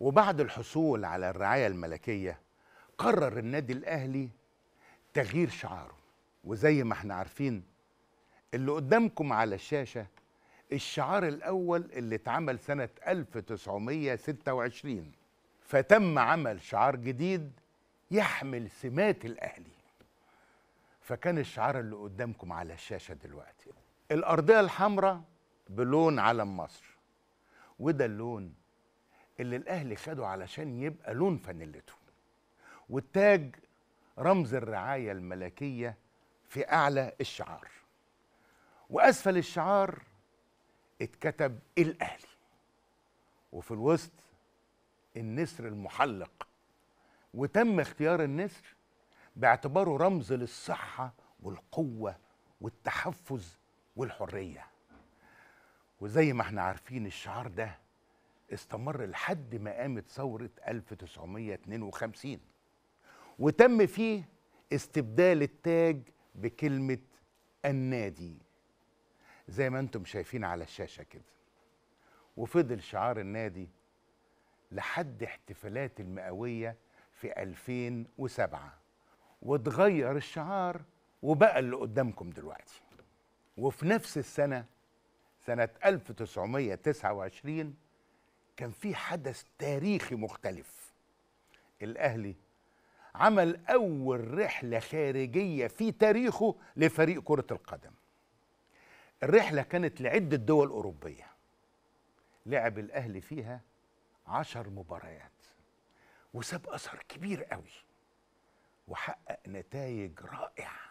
وبعد الحصول على الرعاية الملكية قرر النادي الأهلي تغيير شعاره وزي ما احنا عارفين اللي قدامكم على الشاشة الشعار الأول اللي اتعمل سنة 1926 فتم عمل شعار جديد يحمل سمات الأهلي فكان الشعار اللي قدامكم على الشاشة دلوقتي الأرضية الحمراء بلون علم مصر وده اللون اللي الاهلي خده علشان يبقى لون فانيلته والتاج رمز الرعايه الملكيه في اعلى الشعار واسفل الشعار اتكتب الاهلي وفي الوسط النسر المحلق وتم اختيار النسر باعتباره رمز للصحه والقوه والتحفز والحريه وزي ما احنا عارفين الشعار ده استمر لحد ما قامت ثورة 1952 وتم فيه استبدال التاج بكلمة النادي زي ما انتم شايفين على الشاشة كده وفضل شعار النادي لحد احتفالات المئوية في 2007 واتغير الشعار وبقى اللي قدامكم دلوقتي وفي نفس السنة سنة 1929 كان في حدث تاريخي مختلف الاهلي عمل اول رحله خارجيه في تاريخه لفريق كره القدم الرحله كانت لعده دول اوروبيه لعب الاهلي فيها عشر مباريات وساب اثر كبير قوي وحقق نتائج رائعه